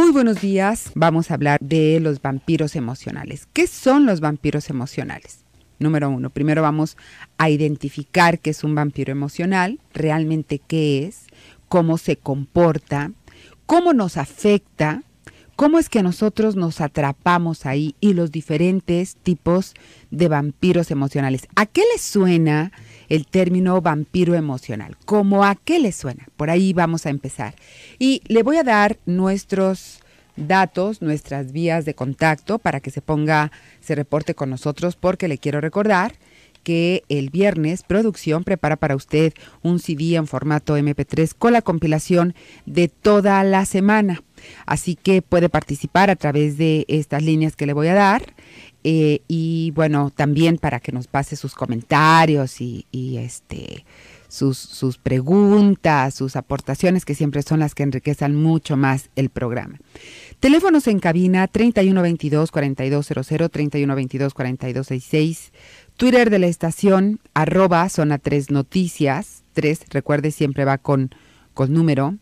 Muy buenos días. Vamos a hablar de los vampiros emocionales. ¿Qué son los vampiros emocionales? Número uno, primero vamos a identificar qué es un vampiro emocional, realmente qué es, cómo se comporta, cómo nos afecta, ¿Cómo es que nosotros nos atrapamos ahí y los diferentes tipos de vampiros emocionales? ¿A qué le suena el término vampiro emocional? ¿Cómo a qué le suena? Por ahí vamos a empezar. Y le voy a dar nuestros datos, nuestras vías de contacto para que se ponga, se reporte con nosotros porque le quiero recordar que el viernes Producción prepara para usted un CD en formato MP3 con la compilación de toda la semana. Así que puede participar a través de estas líneas que le voy a dar. Eh, y bueno, también para que nos pase sus comentarios y, este, sus, preguntas, sus aportaciones, que siempre son las que enriquecen mucho más el programa. Teléfonos en cabina 3122-4200, 3122-4266, Twitter de la estación, arroba zona 3 noticias, 3, recuerde siempre va con, con número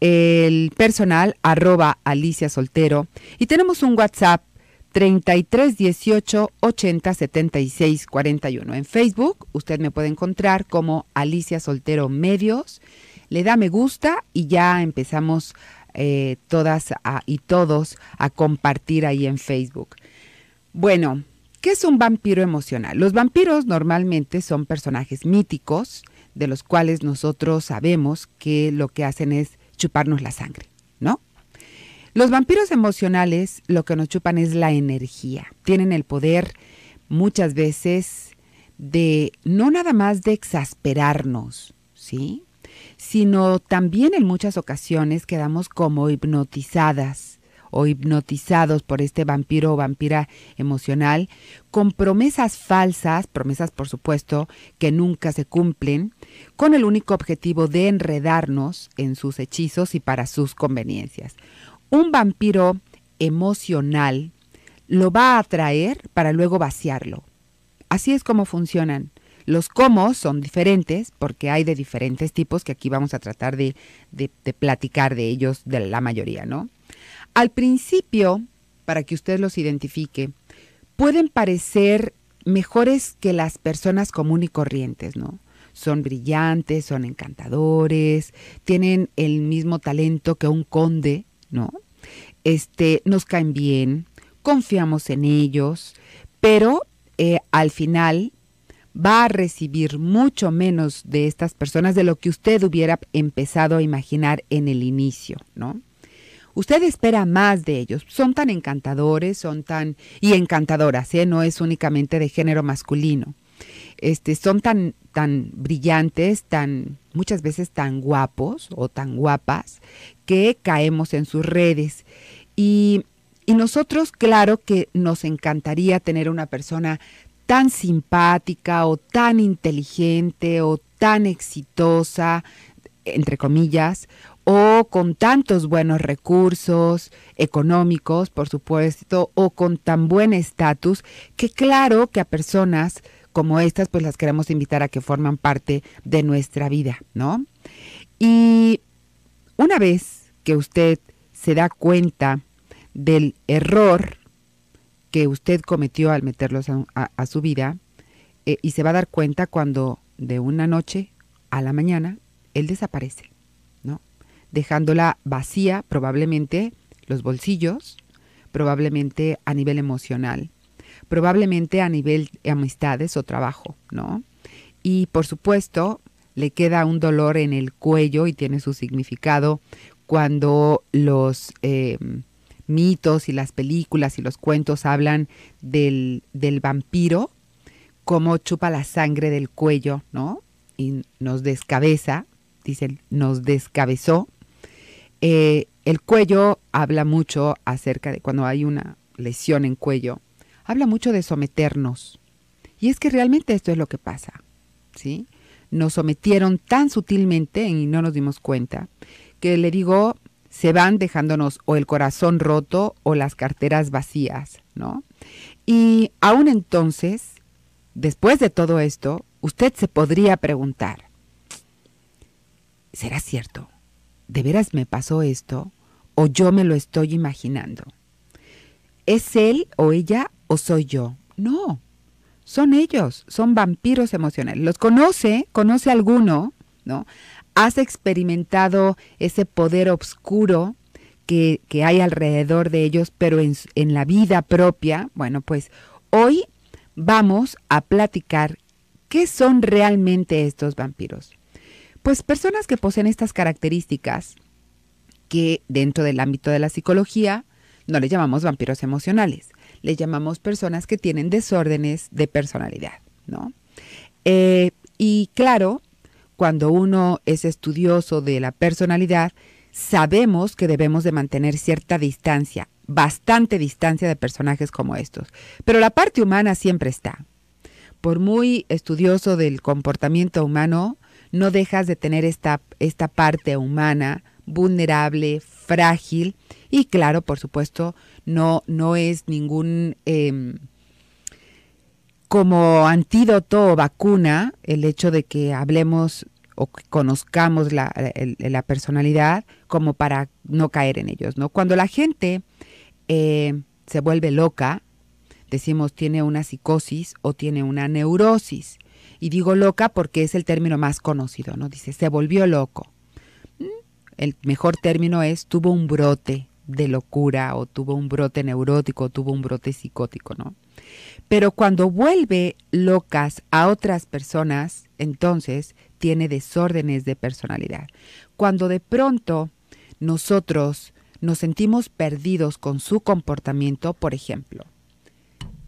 el personal arroba Alicia Soltero y tenemos un WhatsApp 33 18 80 76 41. En Facebook usted me puede encontrar como Alicia Soltero Medios. Le da me gusta y ya empezamos eh, todas y todos a compartir ahí en Facebook. Bueno, ¿qué es un vampiro emocional? Los vampiros normalmente son personajes míticos de los cuales nosotros sabemos que lo que hacen es chuparnos la sangre, ¿no? Los vampiros emocionales lo que nos chupan es la energía. Tienen el poder muchas veces de no nada más de exasperarnos, ¿sí? Sino también en muchas ocasiones quedamos como hipnotizadas o hipnotizados por este vampiro o vampira emocional, con promesas falsas, promesas por supuesto que nunca se cumplen, con el único objetivo de enredarnos en sus hechizos y para sus conveniencias. Un vampiro emocional lo va a atraer para luego vaciarlo. Así es como funcionan. Los cómo son diferentes porque hay de diferentes tipos que aquí vamos a tratar de, de platicar de ellos de la mayoría, ¿no? Al principio, para que usted los identifique, pueden parecer mejores que las personas común y corrientes, ¿no? Son brillantes, son encantadores, tienen el mismo talento que un conde, ¿no? Este, nos caen bien, confiamos en ellos, pero eh, al final va a recibir mucho menos de estas personas de lo que usted hubiera empezado a imaginar en el inicio, ¿no? Usted espera más de ellos. Son tan encantadores, son tan... y encantadoras, ¿eh? no es únicamente de género masculino. Este, son tan, tan brillantes, tan muchas veces tan guapos o tan guapas, que caemos en sus redes. Y, y nosotros, claro que nos encantaría tener una persona tan simpática o tan inteligente o tan exitosa, entre comillas, o con tantos buenos recursos económicos, por supuesto, o con tan buen estatus, que claro que a personas como estas, pues las queremos invitar a que forman parte de nuestra vida, ¿no? Y una vez que usted se da cuenta del error que usted cometió al meterlos a, su vida, eh, y se va a dar cuenta cuando de una noche a la mañana él desaparece dejándola vacía probablemente los bolsillos, probablemente a nivel emocional, probablemente a nivel de amistades o trabajo, ¿no? Y por supuesto, le queda un dolor en el cuello y tiene su significado cuando los em, mitos y las películas y los cuentos hablan del, del vampiro, cómo chupa la sangre del cuello, ¿no? Y nos descabeza, dicen, nos descabezó eh, el cuello habla mucho acerca de cuando hay una lesión en cuello, habla mucho de someternos. Y es que realmente esto es lo que pasa, ¿sí? Nos sometieron tan sutilmente y no nos dimos cuenta que le digo, se van dejándonos o el corazón roto o las carteras vacías, ¿no? Y aún entonces, después de todo esto, usted se podría preguntar, ¿será cierto? ¿de veras me pasó esto? ¿O yo me lo estoy imaginando? ¿Es él o ella o soy yo? No, son ellos, son vampiros emocionales. Los conoce, conoce alguno, ¿no? Has experimentado ese poder oscuro que, hay alrededor de ellos, pero en, en la vida propia. Bueno, pues hoy vamos a platicar qué son realmente estos vampiros. Pues personas que poseen estas características, que dentro del ámbito de la psicología no le llamamos vampiros emocionales, le llamamos personas que tienen desórdenes de personalidad, ¿no? Eh, y claro, cuando uno es estudioso de la personalidad, sabemos que debemos de mantener cierta distancia, bastante distancia de personajes como estos. Pero la parte humana siempre está. Por muy estudioso del comportamiento humano, no dejas de tener esta, esta parte humana, vulnerable, frágil y claro, por supuesto, no, no es ningún... Em, como antídoto o vacuna, el hecho de que hablemos o que conozcamos la, personalidad como para no caer en ellos, ¿no? Cuando la gente eh, se vuelve loca, decimos tiene una psicosis o tiene una neurosis. Y digo loca porque es el término más conocido, ¿no? Dice, se volvió loco. Mm, el mejor término es tuvo un brote de locura o tuvo un brote neurótico o tuvo un brote psicótico, ¿no? Pero cuando vuelve locas a otras personas, entonces tiene desórdenes de personalidad. Cuando de pronto nosotros nos sentimos perdidos con su comportamiento, por ejemplo,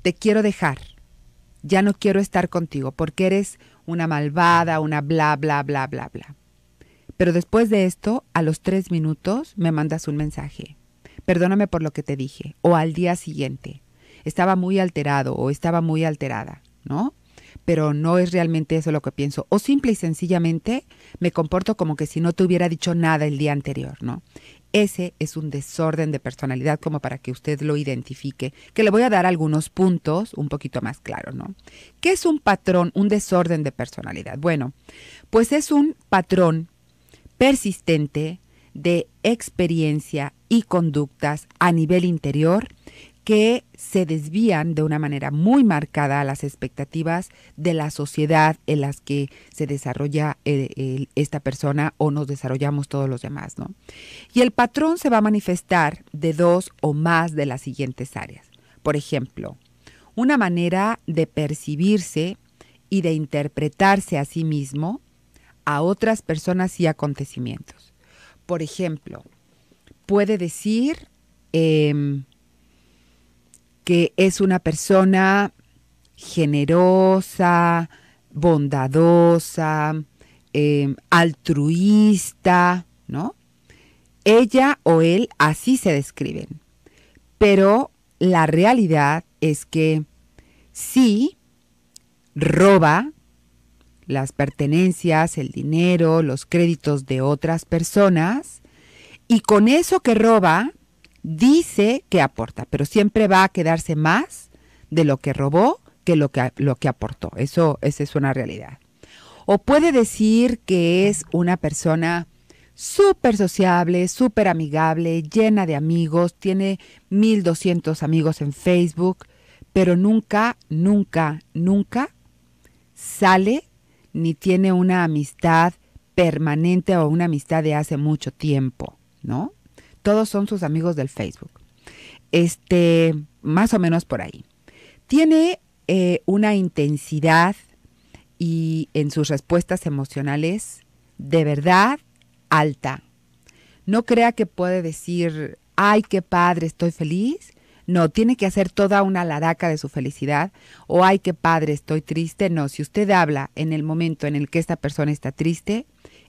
te quiero dejar, ya no quiero estar contigo porque eres una malvada, una bla, bla, bla, bla, bla. Pero después de esto, a los tres minutos, me mandas un mensaje. Perdóname por lo que te dije. O al día siguiente. Estaba muy alterado o estaba muy alterada, ¿no? Pero no es realmente eso lo que pienso. O simple y sencillamente me comporto como que si no te hubiera dicho nada el día anterior, ¿no? Ese es un desorden de personalidad como para que usted lo identifique, que le voy a dar algunos puntos un poquito más claro, ¿no? ¿Qué es un patrón, un desorden de personalidad? Bueno, pues es un patrón persistente de experiencia y conductas a nivel interior que se desvían de una manera muy marcada a las expectativas de la sociedad en las que se desarrolla eh, esta persona o nos desarrollamos todos los demás, ¿no? Y el patrón se va a manifestar de dos o más de las siguientes áreas. Por ejemplo, una manera de percibirse y de interpretarse a sí mismo, a otras personas y acontecimientos. Por ejemplo, puede decir em, que es una persona generosa, bondadosa, em, altruista, ¿no? Ella o él así se describen. Pero la realidad es que sí roba las pertenencias, el dinero, los créditos de otras personas, y con eso que roba, dice que aporta, pero siempre va a quedarse más de lo que robó que lo que, lo que aportó. Eso, esa es una realidad. O puede decir que es una persona súper sociable, súper amigable, llena de amigos, tiene 1200 amigos en Facebook, pero nunca, nunca, nunca sale ni tiene una amistad permanente o una amistad de hace mucho tiempo, ¿no? Todos son sus amigos del Facebook. Este, más o menos por ahí. Tiene eh, una intensidad y en sus respuestas emocionales de verdad alta. No crea que puede decir, ay, qué padre, estoy feliz. No, tiene que hacer toda una laraca de su felicidad. O, ay, qué padre, estoy triste. No, si usted habla en el momento en el que esta persona está triste,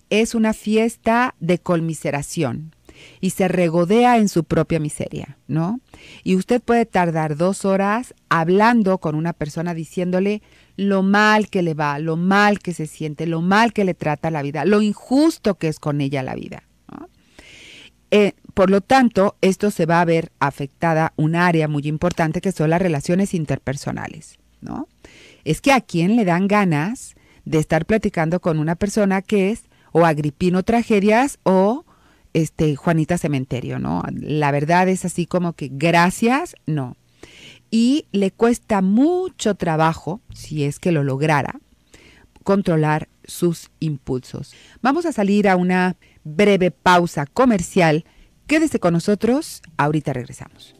es una fiesta de colmiseración y se regodea en su propia miseria, ¿no? Y usted puede tardar dos horas hablando con una persona diciéndole lo mal que le va, lo mal que se siente, lo mal que le trata la vida, lo injusto que es con ella la vida. Eh, por lo tanto, esto se va a ver afectada un área muy importante que son las relaciones interpersonales, ¿no? Es que a quién le dan ganas de estar platicando con una persona que es o agripino tragedias o este, Juanita Cementerio, ¿no? La verdad es así como que gracias, no. Y le cuesta mucho trabajo, si es que lo lograra, controlar sus impulsos. Vamos a salir a una breve pausa comercial. Quédese con nosotros, ahorita regresamos.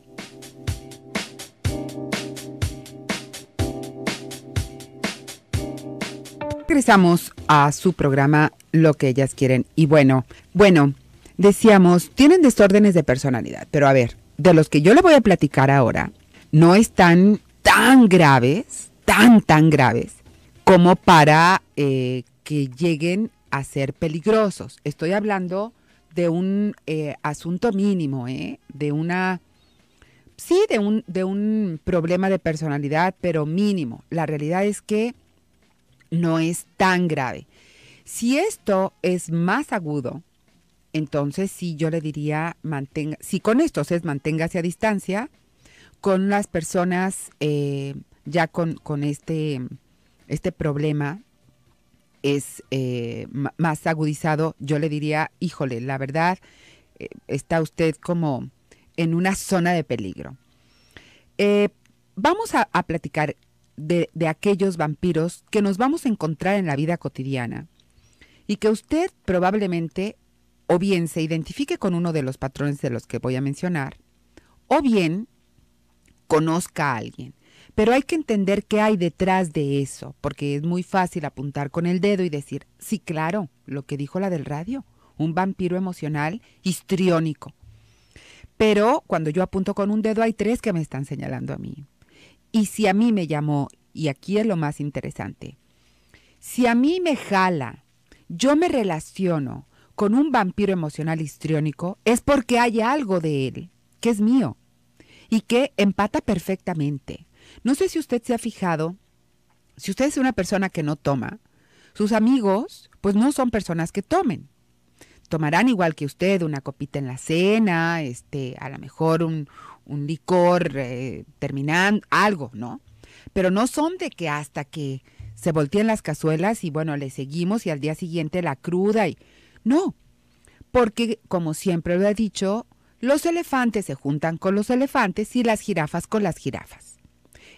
Regresamos a su programa Lo que ellas quieren. Y bueno, bueno, decíamos, tienen desórdenes de personalidad, pero a ver, de los que yo le voy a platicar ahora, no están tan graves, tan, tan graves, como para eh, que lleguen a ser peligrosos. Estoy hablando de un eh, asunto mínimo, ¿eh? de una, sí, de un, de un problema de personalidad, pero mínimo. La realidad es que no es tan grave. Si esto es más agudo, entonces sí yo le diría, mantenga, si con esto es manténgase a distancia, con las personas eh, ya con, este, este problema es eh, más agudizado, yo le diría, híjole, la verdad, eh, está usted como en una zona de peligro. vamos a, platicar de, de, aquellos vampiros que nos vamos a encontrar en la vida cotidiana y que usted probablemente o bien se identifique con uno de los patrones de los que voy a mencionar, o bien conozca a alguien. Pero hay que entender qué hay detrás de eso, porque es muy fácil apuntar con el dedo y decir, sí, claro, lo que dijo la del radio, un vampiro emocional histriónico. Pero cuando yo apunto con un dedo hay tres que me están señalando a mí. Y si a mí me llamó, y aquí es lo más interesante, si a mí me jala, yo me relaciono con un vampiro emocional histriónico es porque hay algo de él que es mío y que empata perfectamente. No sé si usted se ha fijado, si usted es una persona que no toma, sus amigos pues no son personas que tomen. Tomarán igual que usted una copita en la cena, este, a lo mejor un, licor, terminan eh, terminando, algo, ¿no? Pero no son de que hasta que se volteen las cazuelas y bueno, le seguimos y al día siguiente la cruda y no, porque, como siempre lo he dicho, los elefantes se juntan con los elefantes y las jirafas con las jirafas.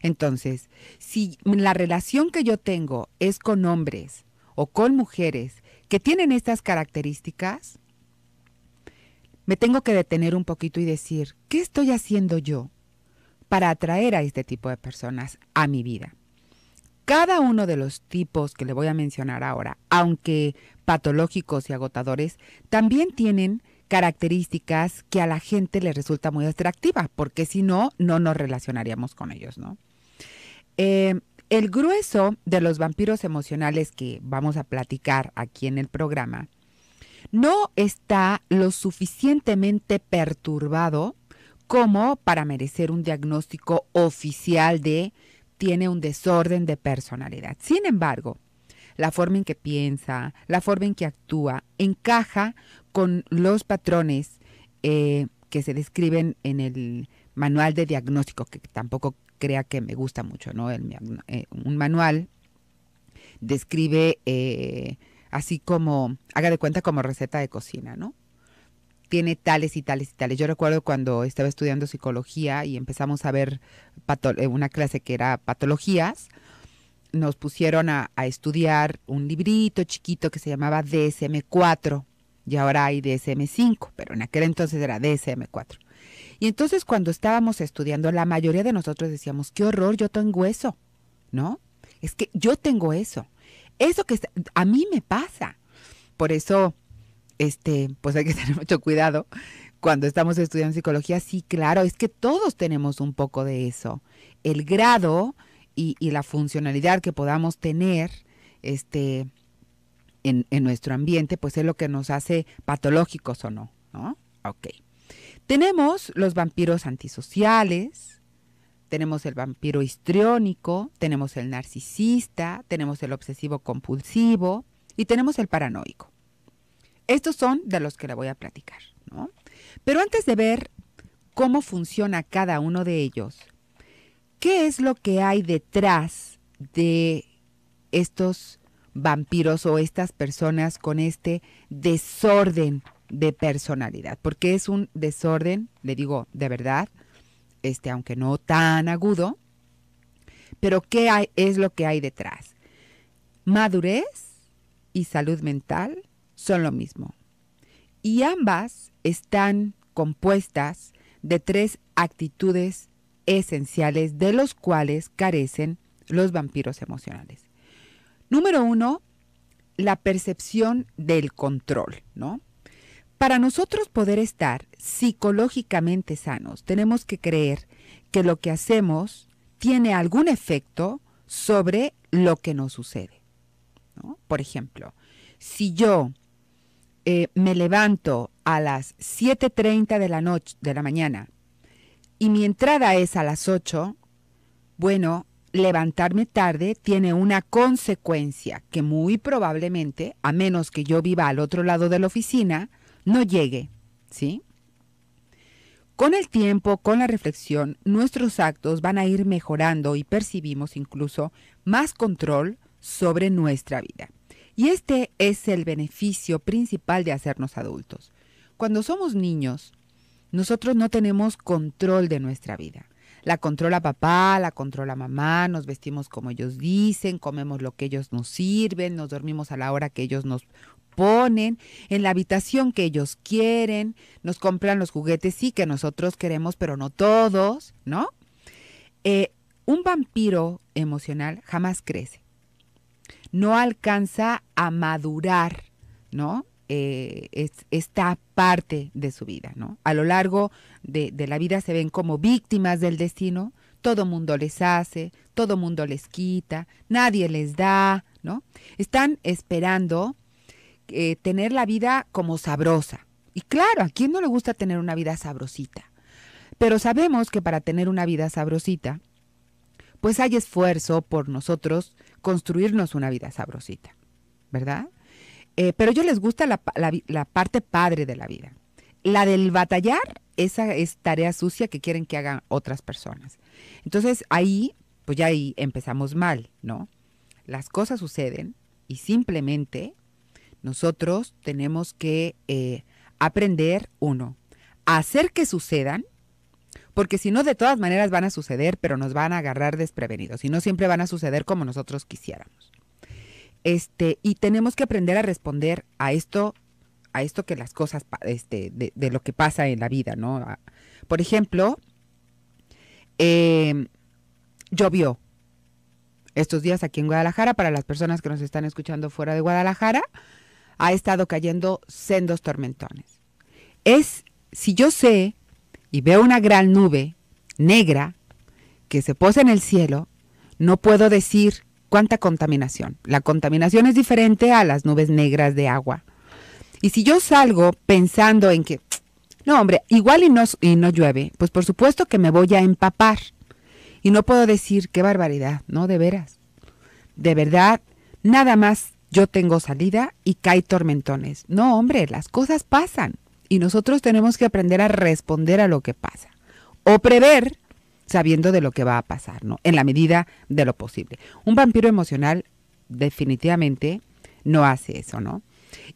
Entonces, si la relación que yo tengo es con hombres o con mujeres que tienen estas características, me tengo que detener un poquito y decir, ¿qué estoy haciendo yo para atraer a este tipo de personas a mi vida? cada uno de los tipos que le voy a mencionar ahora, aunque patológicos y agotadores, también tienen características que a la gente le resulta muy atractiva, porque si no, no nos relacionaríamos con ellos, ¿no? Eh, el grueso de los vampiros emocionales que vamos a platicar aquí en el programa no está lo suficientemente perturbado como para merecer un diagnóstico oficial de tiene un desorden de personalidad. Sin embargo, la forma en que piensa, la forma en que actúa, encaja con los patrones eh, que se describen en el manual de diagnóstico, que tampoco crea que me gusta mucho, ¿no? El, eh, un manual describe eh, así como, haga de cuenta como receta de cocina, ¿no? tiene tales y tales y tales. Yo recuerdo cuando estaba estudiando psicología y empezamos a ver eh, una clase que era patologías, nos pusieron a, estudiar un librito chiquito que se llamaba DSM4 y ahora hay DSM5, pero en aquel entonces era DSM4. Y entonces cuando estábamos estudiando, la mayoría de nosotros decíamos, qué horror, yo tengo eso, ¿no? Es que yo tengo eso. Eso que a mí me pasa. Por eso este, pues hay que tener mucho cuidado cuando estamos estudiando psicología. Sí, claro, es que todos tenemos un poco de eso. El grado y, la funcionalidad que podamos tener, este, en, en, nuestro ambiente, pues es lo que nos hace patológicos o no, ¿no? Ok. Tenemos los vampiros antisociales, tenemos el vampiro histriónico, tenemos el narcisista, tenemos el obsesivo compulsivo y tenemos el paranoico. Estos son de los que la voy a platicar, ¿no? Pero antes de ver cómo funciona cada uno de ellos, ¿qué es lo que hay detrás de estos vampiros o estas personas con este desorden de personalidad? Porque es un desorden, le digo de verdad, este, aunque no tan agudo, pero ¿qué es lo que hay detrás? Madurez y salud mental son lo mismo. Y ambas están compuestas de tres actitudes esenciales de los cuales carecen los vampiros emocionales. Número uno, la percepción del control, ¿no? Para nosotros poder estar psicológicamente sanos, tenemos que creer que lo que hacemos tiene algún efecto sobre lo que nos sucede. Por ejemplo, si yo eh, me levanto a las 7.30 de la noche, de la mañana, y mi entrada es a las 8, bueno, levantarme tarde tiene una consecuencia que muy probablemente, a menos que yo viva al otro lado de la oficina, no llegue, ¿sí? Con el tiempo, con la reflexión, nuestros actos van a ir mejorando y percibimos incluso más control sobre nuestra vida. Y este es el beneficio principal de hacernos adultos. Cuando somos niños, nosotros no tenemos control de nuestra vida. La controla papá, la controla mamá, nos vestimos como ellos dicen, comemos lo que ellos nos sirven, nos dormimos a la hora que ellos nos ponen, en la habitación que ellos quieren, nos compran los juguetes, sí que nosotros queremos, pero no todos, ¿no? Eh, un vampiro emocional jamás crece no alcanza a madurar, ¿no? Eh, esta parte de su vida, ¿no? A lo largo de, la vida se ven como víctimas del destino, todo mundo les hace, todo mundo les quita, nadie les da, ¿no? Están esperando eh, tener la vida como sabrosa. Y claro, ¿a quién no le gusta tener una vida sabrosita? Pero sabemos que para tener una vida sabrosita, pues hay esfuerzo por nosotros construirnos una vida sabrosita, ¿verdad? Eh, pero a ellos les gusta la, parte padre de la vida. La del batallar, esa es tarea sucia que quieren que hagan otras personas. Entonces ahí, pues ya ahí empezamos mal, ¿no? Las cosas suceden y simplemente nosotros tenemos que eh, aprender, uno, a hacer que sucedan porque si no, de todas maneras van a suceder, pero nos van a agarrar desprevenidos y no siempre van a suceder como nosotros quisiéramos. Este, y tenemos que aprender a responder a esto, a esto que las cosas, este, de, lo que pasa en la vida, ¿no? Por ejemplo, em, llovió estos días aquí en Guadalajara, para las personas que nos están escuchando fuera de Guadalajara, ha estado cayendo sendos tormentones. Es, si yo sé y veo una gran nube negra que se posa en el cielo, no puedo decir cuánta contaminación. La contaminación es diferente a las nubes negras de agua. Y si yo salgo pensando en que, no hombre, igual y no, y no llueve, pues por supuesto que me voy a empapar. Y no puedo decir qué barbaridad, no, de veras. De verdad, nada más yo tengo salida y cae tormentones. No, hombre, las cosas pasan y nosotros tenemos que aprender a responder a lo que pasa o prever sabiendo de lo que va a pasar, ¿no? En la medida de lo posible. Un vampiro emocional definitivamente no hace eso, ¿no?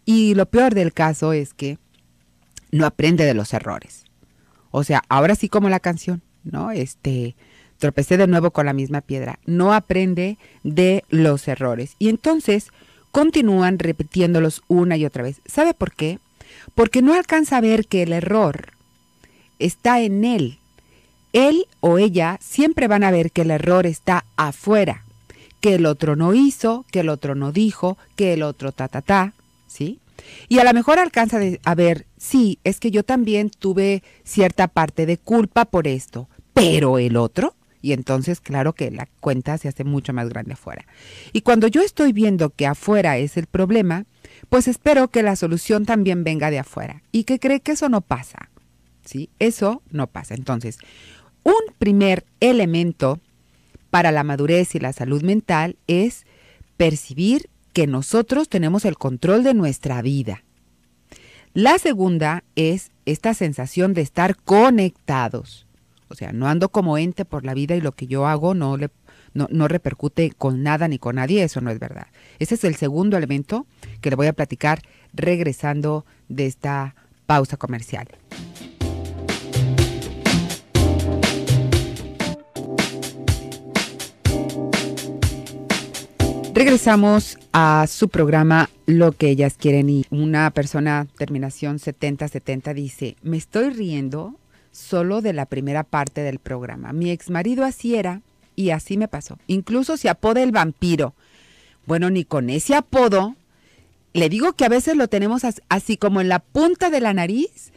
Y lo peor del caso es que no aprende de los errores. O sea, ahora sí como la canción, ¿no? Este, tropecé de nuevo con la misma piedra. No aprende de los errores. Y entonces continúan repitiéndolos una y otra vez. ¿Sabe por qué? porque no alcanza a ver que el error está en él. Él o ella siempre van a ver que el error está afuera, que el otro no hizo, que el otro no dijo, que el otro ta ta ta, ¿sí? Y a lo mejor alcanza a ver, sí, es que yo también tuve cierta parte de culpa por esto, pero el otro y entonces claro que la cuenta se hace mucho más grande afuera. Y cuando yo estoy viendo que afuera es el problema, pues espero que la solución también venga de afuera y que cree que eso no pasa. ¿Sí? Eso no pasa. Entonces, un primer elemento para la madurez y la salud mental es percibir que nosotros tenemos el control de nuestra vida. La segunda es esta sensación de estar conectados. O sea, no ando como ente por la vida y lo que yo hago no, le, no, repercute con nada ni con nadie, eso no es verdad. Ese es el segundo elemento que le voy a platicar regresando de esta pausa comercial. Regresamos a su programa Lo que ellas quieren y una persona terminación 7070 dice, me estoy riendo solo de la primera parte del programa. Mi ex marido así era y así me pasó. Incluso se apoda el vampiro. Bueno, ni con ese apodo, le digo que a veces lo tenemos así como en la punta de la nariz.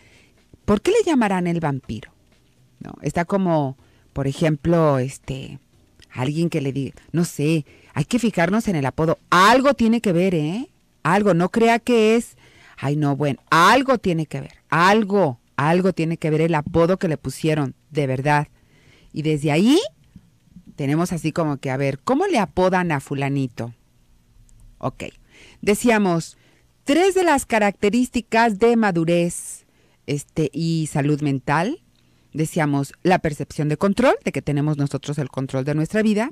¿Por qué le llamarán el vampiro? No, está como, por ejemplo, este, alguien que le diga, no sé, hay que fijarnos en el apodo. Algo tiene que ver, ¿eh? Algo, no crea que es, ay no, bueno, algo tiene que ver, algo. Algo tiene que ver el apodo que le pusieron, de verdad. Y desde ahí tenemos así como que, a ver, ¿cómo le apodan a fulanito? Ok, decíamos, tres de las características de madurez este, y salud mental. Decíamos, la percepción de control, de que tenemos nosotros el control de nuestra vida,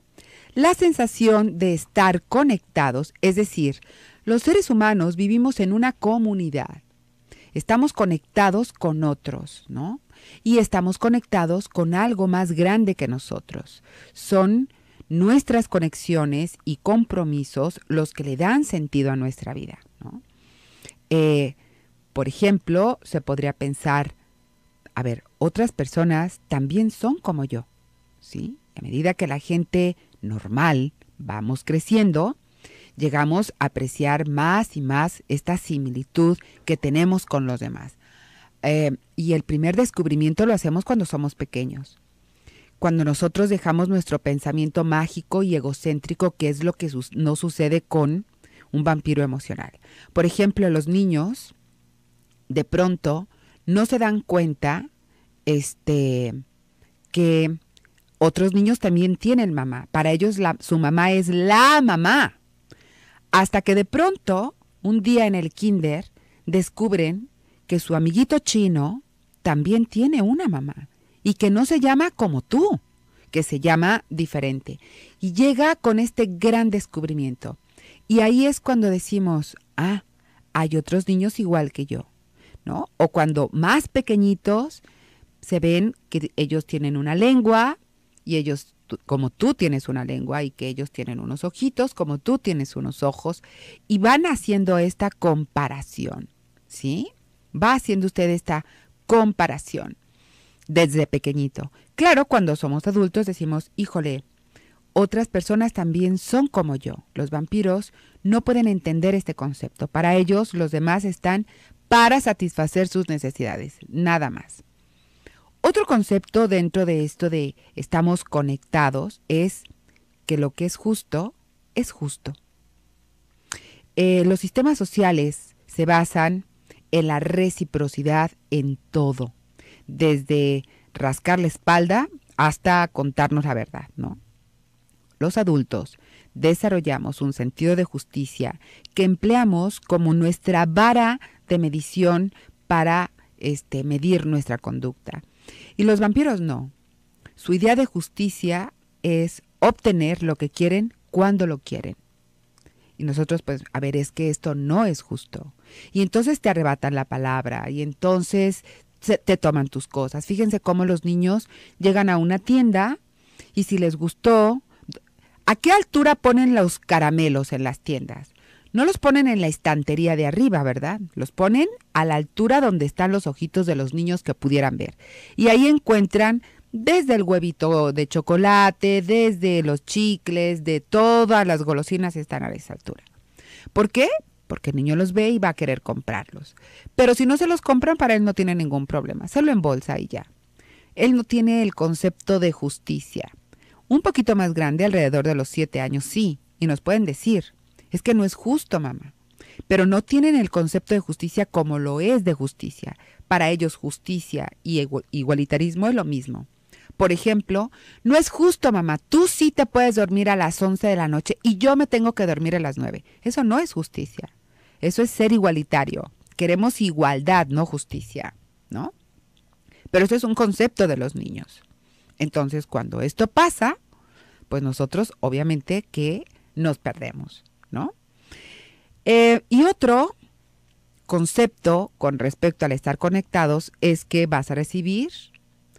la sensación de estar conectados, es decir, los seres humanos vivimos en una comunidad Estamos conectados con otros, ¿no? Y estamos conectados con algo más grande que nosotros. Son nuestras conexiones y compromisos los que le dan sentido a nuestra vida, ¿no? Eh, por ejemplo, se podría pensar, a ver, otras personas también son como yo, ¿sí? A medida que la gente normal vamos creciendo, llegamos a apreciar más y más esta similitud que tenemos con los demás. Eh, y el primer descubrimiento lo hacemos cuando somos pequeños. Cuando nosotros dejamos nuestro pensamiento mágico y egocéntrico, que es lo que no sucede con un vampiro emocional. Por ejemplo, los niños de pronto no se dan cuenta este, que otros niños también tienen mamá. Para ellos su mamá es la mamá. Hasta que de pronto, un día en el kinder, descubren que su amiguito chino también tiene una mamá y que no se llama como tú, que se llama diferente. Y llega con este gran descubrimiento. Y ahí es cuando decimos, ah, hay otros niños igual que yo, ¿no? O cuando más pequeñitos se ven que ellos tienen una lengua y ellos como tú tienes una lengua y que ellos tienen unos ojitos, como tú tienes unos ojos, y van haciendo esta comparación, ¿sí? Va haciendo usted esta comparación desde pequeñito. Claro, cuando somos adultos decimos, híjole, otras personas también son como yo. Los vampiros no pueden entender este concepto. Para ellos, los demás están para satisfacer sus necesidades, nada más. Otro concepto dentro de esto de estamos conectados es que lo que es justo es justo. Eh, los sistemas sociales se basan en la reciprocidad en todo, desde rascar la espalda hasta contarnos la verdad, ¿no? Los adultos desarrollamos un sentido de justicia que empleamos como nuestra vara de medición para este, medir nuestra conducta. Y los vampiros no. Su idea de justicia es obtener lo que quieren cuando lo quieren. Y nosotros, pues, a ver, es que esto no es justo. Y entonces te arrebatan la palabra y entonces te toman tus cosas. Fíjense cómo los niños llegan a una tienda y si les gustó, ¿a qué altura ponen los caramelos en las tiendas? No los ponen en la estantería de arriba, ¿verdad? Los ponen a la altura donde están los ojitos de los niños que pudieran ver. Y ahí encuentran desde el huevito de chocolate, desde los chicles, de todas las golosinas están a esa altura. ¿Por qué? Porque el niño los ve y va a querer comprarlos. Pero si no se los compran, para él no tiene ningún problema. Se lo embolsa y ya. Él no tiene el concepto de justicia. Un poquito más grande, alrededor de los siete años, sí. Y nos pueden decir, es que no es justo, mamá. Pero no tienen el concepto de justicia como lo es de justicia. Para ellos justicia y igualitarismo es lo mismo. Por ejemplo, no es justo, mamá. Tú sí te puedes dormir a las 11 de la noche y yo me tengo que dormir a las 9. Eso no es justicia. Eso es ser igualitario. Queremos igualdad, no justicia, ¿no? Pero eso es un concepto de los niños. Entonces, cuando esto pasa, pues nosotros obviamente que nos perdemos. ¿no? Eh, y otro concepto con respecto al estar conectados es que vas a recibir,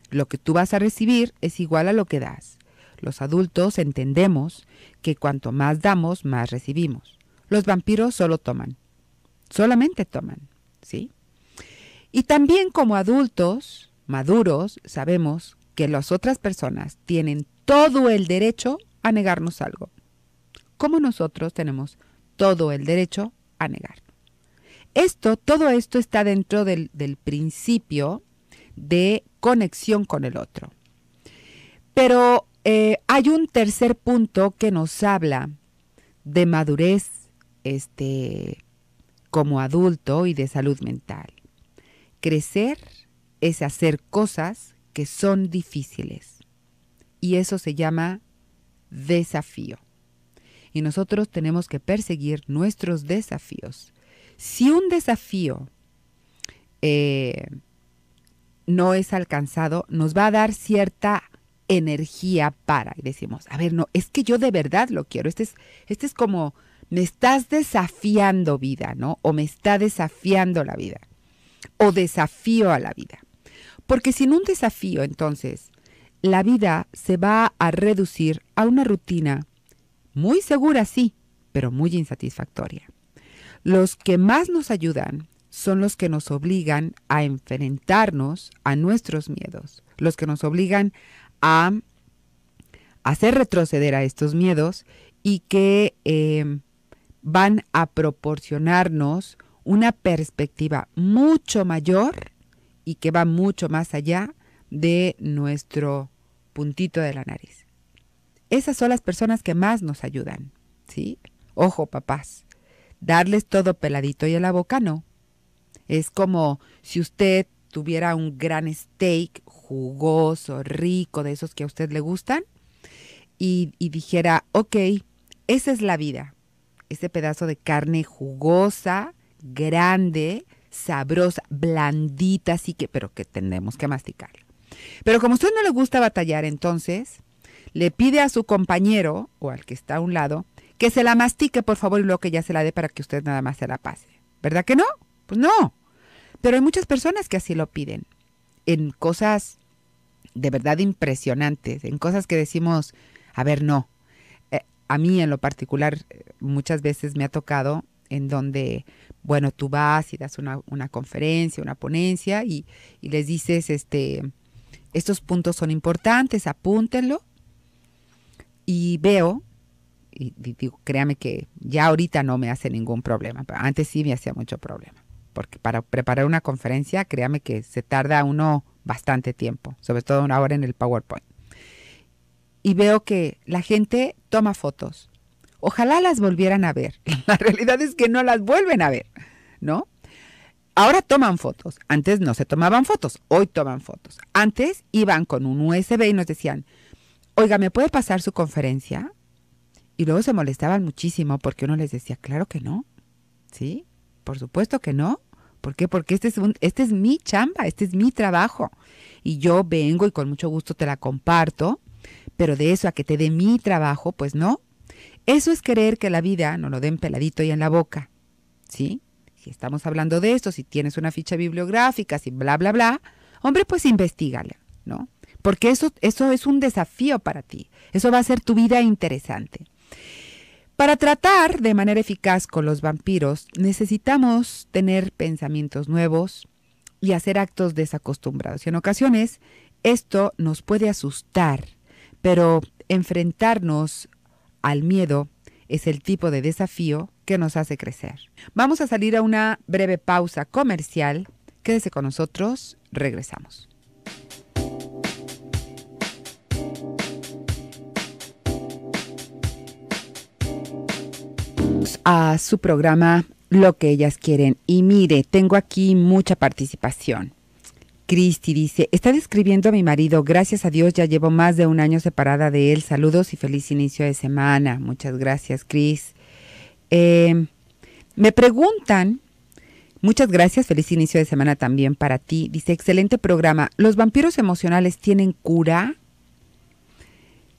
lo que tú vas a recibir es igual a lo que das. Los adultos entendemos que cuanto más damos, más recibimos. Los vampiros solo toman, solamente toman, ¿sí? Y también como adultos maduros sabemos que las otras personas tienen todo el derecho a negarnos algo como nosotros tenemos todo el derecho a negar. Esto, todo esto está dentro del, principio de conexión con el otro. Pero eh, hay un tercer punto que nos habla de madurez este, como adulto y de salud mental. Crecer es hacer cosas que son difíciles y eso se llama desafío y nosotros tenemos que perseguir nuestros desafíos. Si un desafío eh, no es alcanzado, nos va a dar cierta energía para. Y decimos, a ver, no, es que yo de verdad lo quiero. Este es, este es como, me estás desafiando vida, ¿no? O me está desafiando la vida. O desafío a la vida. Porque sin un desafío, entonces, la vida se va a reducir a una rutina muy segura, sí, pero muy insatisfactoria. Los que más nos ayudan son los que nos obligan a enfrentarnos a nuestros miedos, los que nos obligan a hacer retroceder a estos miedos y que eh, van a proporcionarnos una perspectiva mucho mayor y que va mucho más allá de nuestro puntito de la nariz. Esas son las personas que más nos ayudan, ¿sí? Ojo, papás, darles todo peladito y a la boca no. Es como si usted tuviera un gran steak jugoso, rico, de esos que a usted le gustan, y, dijera, ok, esa es la vida, ese pedazo de carne jugosa, grande, sabrosa, blandita, así que, pero que tenemos que masticarla. Pero como a usted no le gusta batallar, entonces le pide a su compañero o al que está a un lado que se la mastique, por favor, y luego que ya se la dé para que usted nada más se la pase. ¿Verdad que no? Pues no. Pero hay muchas personas que así lo piden. En cosas de verdad impresionantes, en cosas que decimos, a ver, no. Eh, a mí en lo particular eh, muchas veces me ha tocado en donde, bueno, tú vas y das una, conferencia, una ponencia y, y, les dices, este, estos puntos son importantes, apúntenlo y veo, y, digo, créame que ya ahorita no me hace ningún problema, antes sí me hacía mucho problema, porque para preparar una conferencia, créame que se tarda uno bastante tiempo, sobre todo una hora en el PowerPoint. Y veo que la gente toma fotos. Ojalá las volvieran a ver. La realidad es que no las vuelven a ver, ¿no? Ahora toman fotos. Antes no se tomaban fotos, hoy toman fotos. Antes iban con un USB y nos decían, oiga, ¿me puede pasar su conferencia? Y luego se molestaban muchísimo porque uno les decía, claro que no, ¿sí? Por supuesto que no. ¿Por qué? Porque este es, un, este es mi chamba, este es mi trabajo. Y yo vengo y con mucho gusto te la comparto, pero de eso a que te dé mi trabajo, pues no. Eso es creer que la vida no lo den peladito y en la boca, ¿sí? Si estamos hablando de esto, si tienes una ficha bibliográfica, si bla, bla, bla, hombre, pues investigale, ¿no? porque eso, es un desafío para ti, eso va a ser tu vida interesante. Para tratar de manera eficaz con los vampiros, necesitamos tener pensamientos nuevos y hacer actos desacostumbrados. Y en ocasiones esto nos puede asustar, pero enfrentarnos al miedo es el tipo de desafío que nos hace crecer. Vamos a salir a una breve pausa comercial. Quédese con nosotros, regresamos. a su programa Lo que ellas quieren. Y mire, tengo aquí mucha participación. Cristi dice, está describiendo a mi marido, gracias a Dios ya llevo más de un año separada de él. Saludos y feliz inicio de semana. Muchas gracias, Cris. Em, me preguntan, muchas gracias, feliz inicio de semana también para ti. Dice, excelente programa. ¿Los vampiros emocionales tienen cura?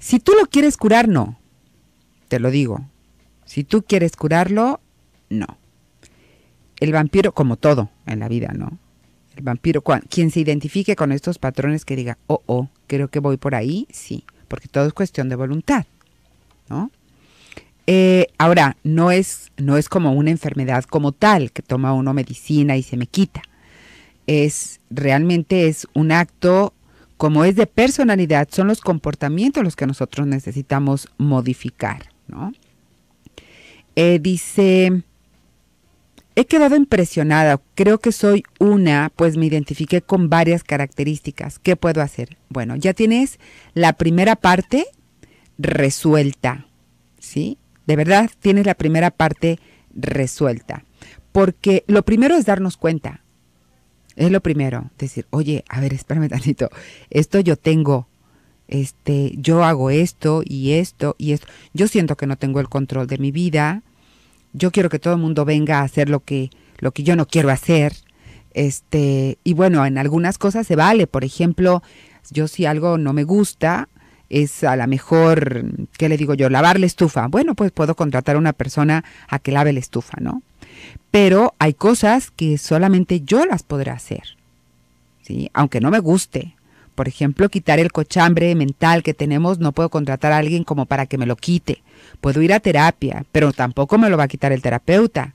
Si tú lo quieres curar, no. Te lo digo, si tú quieres curarlo, no. El vampiro, como todo en la vida, ¿no? El vampiro, quien se identifique con estos patrones que diga, oh, oh, creo que voy por ahí, sí, porque todo es cuestión de voluntad, ¿no? Eh, ahora, no es, no es como una enfermedad como tal, que toma uno medicina y se me quita. Es, realmente es un acto como es de personalidad, son los comportamientos los que nosotros necesitamos modificar, ¿no? Eh, dice, he quedado impresionada, creo que soy una, pues me identifiqué con varias características. ¿Qué puedo hacer? Bueno, ya tienes la primera parte resuelta, ¿sí? De verdad, tienes la primera parte resuelta. Porque lo primero es darnos cuenta. Es lo primero, decir, oye, a ver, espérame tantito, esto yo tengo, este, yo hago esto y esto y esto. Yo siento que no tengo el control de mi vida. Yo quiero que todo el mundo venga a hacer lo que, lo que yo no quiero hacer. Este, y bueno, en algunas cosas se vale. Por ejemplo, yo si algo no me gusta, es a lo mejor, ¿qué le digo yo? Lavar la estufa. Bueno, pues puedo contratar a una persona a que lave la estufa, ¿no? Pero hay cosas que solamente yo las podré hacer, ¿sí? Aunque no me guste, por ejemplo, quitar el cochambre mental que tenemos, no puedo contratar a alguien como para que me lo quite. Puedo ir a terapia, pero tampoco me lo va a quitar el terapeuta.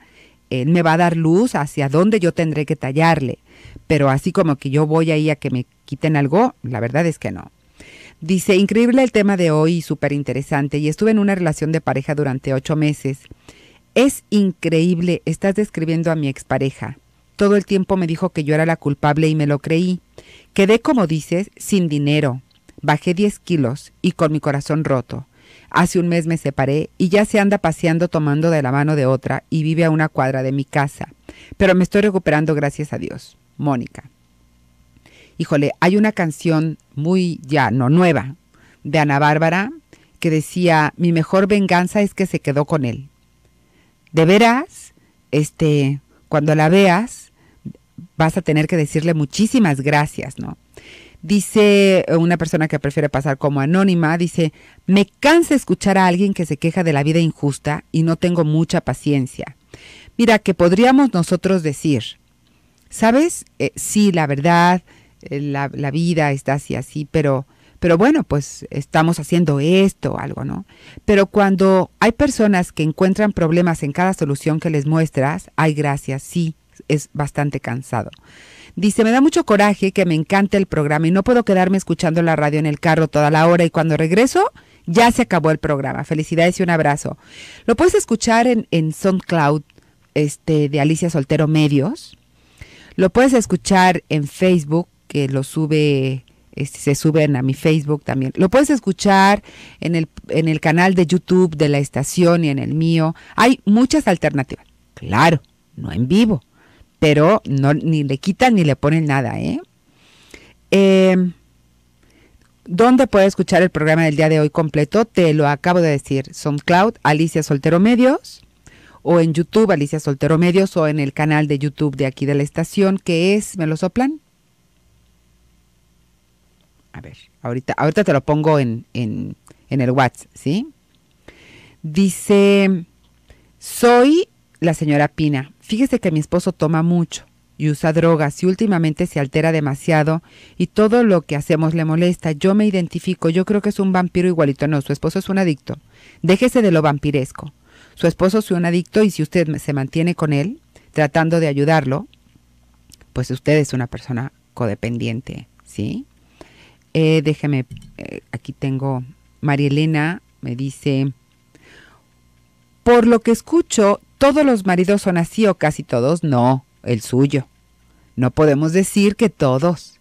Él me va a dar luz hacia dónde yo tendré que tallarle. Pero así como que yo voy ahí a que me quiten algo, la verdad es que no. Dice, increíble el tema de hoy, súper interesante, y estuve en una relación de pareja durante ocho meses. Es increíble, estás describiendo a mi expareja. Todo el tiempo me dijo que yo era la culpable y me lo creí. Quedé, como dices, sin dinero. Bajé 10 kilos y con mi corazón roto. Hace un mes me separé y ya se anda paseando tomando de la mano de otra y vive a una cuadra de mi casa. Pero me estoy recuperando gracias a Dios. Mónica. Híjole, hay una canción muy ya, no nueva, de Ana Bárbara que decía, mi mejor venganza es que se quedó con él. De veras, este, cuando la veas, vas a tener que decirle muchísimas gracias, ¿no? Dice eh, una persona que prefiere pasar como anónima, dice, me cansa escuchar a alguien que se queja de la vida injusta y no tengo mucha paciencia. Mira, que podríamos nosotros decir, ¿sabes? Eh, sí, la verdad, eh, la, vida está así, así, pero, pero bueno, pues estamos haciendo esto o algo, ¿no? Pero cuando hay personas que encuentran problemas en cada solución que les muestras, hay gracias, sí, es bastante cansado. Dice, me da mucho coraje que me encanta el programa y no puedo quedarme escuchando la radio en el carro toda la hora y cuando regreso ya se acabó el programa. Felicidades y un abrazo. Lo puedes escuchar en, SoundCloud este, de Alicia Soltero Medios. Lo puedes escuchar en Facebook, que lo sube, este, se suben a mi Facebook también. Lo puedes escuchar en el, en el canal de YouTube de la estación y en el mío. Hay muchas alternativas. Claro, no en vivo pero no, ni le quitan ni le ponen nada. ¿eh? Eh, dónde puede escuchar el programa del día de hoy completo? Te lo acabo de decir. SoundCloud, Alicia Soltero Medios, o en YouTube, Alicia Soltero Medios, o en el canal de YouTube de aquí de la estación, que es, ¿me lo soplan? A ver, ahorita, ahorita te lo pongo en, en el WhatsApp, ¿sí? Dice, soy la señora Pina. Fíjese que mi esposo toma mucho y usa drogas y últimamente se altera demasiado y todo lo que hacemos le molesta. Yo me identifico, yo creo que es un vampiro igualito. No, su esposo es un adicto. Déjese de lo vampiresco. Su esposo es un adicto y si usted se mantiene con él, tratando de ayudarlo, pues usted es una persona codependiente, ¿sí? Eh, déjeme, eh, aquí tengo, María Elena me dice, por lo que escucho, ¿Todos los maridos son así o casi todos? No, el suyo. No podemos decir que todos,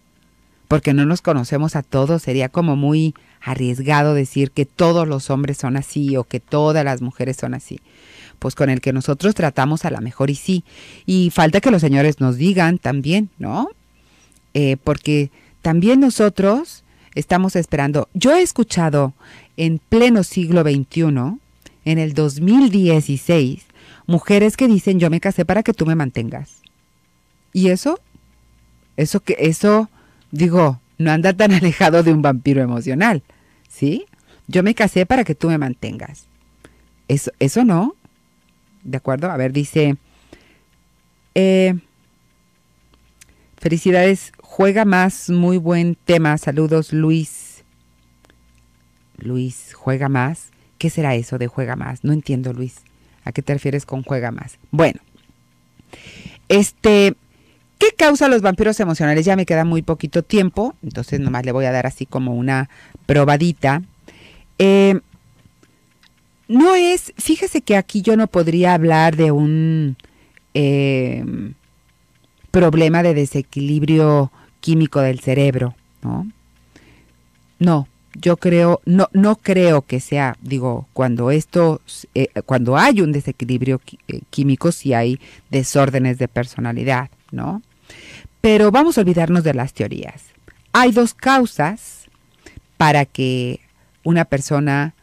porque no nos conocemos a todos. Sería como muy arriesgado decir que todos los hombres son así o que todas las mujeres son así. Pues con el que nosotros tratamos a la mejor y sí. Y falta que los señores nos digan también, ¿no? Eh, porque también nosotros estamos esperando. Yo he escuchado en pleno siglo XXI, en el 2016, Mujeres que dicen, yo me casé para que tú me mantengas. Y eso, eso que, eso, digo, no anda tan alejado de un vampiro emocional, ¿sí? Yo me casé para que tú me mantengas. Eso, eso no. ¿De acuerdo? A ver, dice. Eh, felicidades, juega más, muy buen tema. Saludos, Luis. Luis, juega más. ¿Qué será eso de juega más? No entiendo, Luis. ¿A qué te refieres con juega más? Bueno, este, ¿qué causa los vampiros emocionales? Ya me queda muy poquito tiempo, entonces nomás le voy a dar así como una probadita. Eh, no es, fíjese que aquí yo no podría hablar de un em, problema de desequilibrio químico del cerebro, ¿no? No, yo creo, no, no creo que sea, digo, cuando esto, eh, cuando hay un desequilibrio eh, químico, si hay desórdenes de personalidad, ¿no? Pero vamos a olvidarnos de las teorías. Hay dos causas para que una persona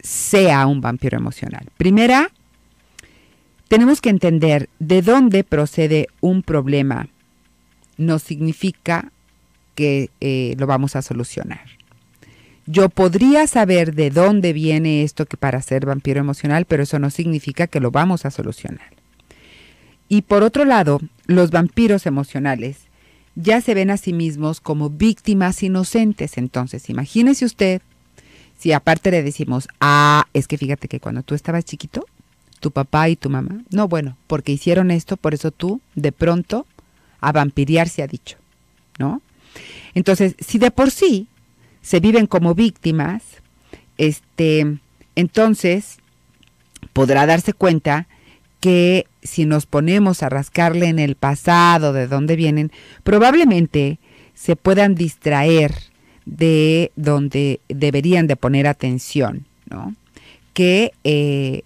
sea un vampiro emocional. Primera, tenemos que entender de dónde procede un problema. No significa que eh, lo vamos a solucionar. Yo podría saber de dónde viene esto que para ser vampiro emocional, pero eso no significa que lo vamos a solucionar. Y por otro lado, los vampiros emocionales ya se ven a sí mismos como víctimas inocentes. Entonces, imagínese usted si aparte le decimos, ah, es que fíjate que cuando tú estabas chiquito, tu papá y tu mamá, no, bueno, porque hicieron esto, por eso tú, de pronto, a vampiriar se ha dicho, ¿no? Entonces, si de por sí se viven como víctimas, este, entonces podrá darse cuenta que si nos ponemos a rascarle en el pasado, de dónde vienen, probablemente se puedan distraer de donde deberían de poner atención, ¿no? Que, eh,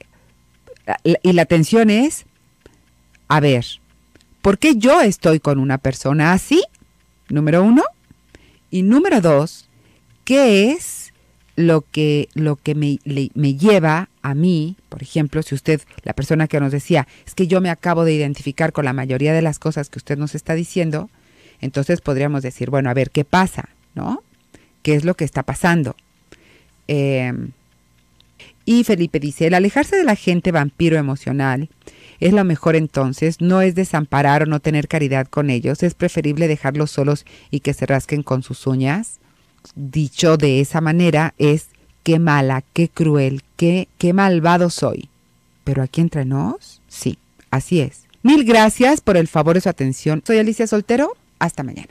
y la atención es, a ver, ¿por qué yo estoy con una persona así? Número uno. Y número dos, ¿Qué es lo que, lo que me, lleva a mí, por ejemplo, si usted, la persona que nos decía, es que yo me acabo de identificar con la mayoría de las cosas que usted nos está diciendo, entonces podríamos decir, bueno, a ver, ¿qué pasa? ¿No? ¿Qué es lo que está pasando? Em, y Felipe dice, el alejarse de la gente vampiro emocional es lo mejor entonces, no es desamparar o no tener caridad con ellos, es preferible dejarlos solos y que se rasquen con sus uñas dicho de esa manera es qué mala, qué cruel, qué, qué malvado soy. Pero aquí entre nos, sí, así es. Mil gracias por el favor de su atención. Soy Alicia Soltero. Hasta mañana.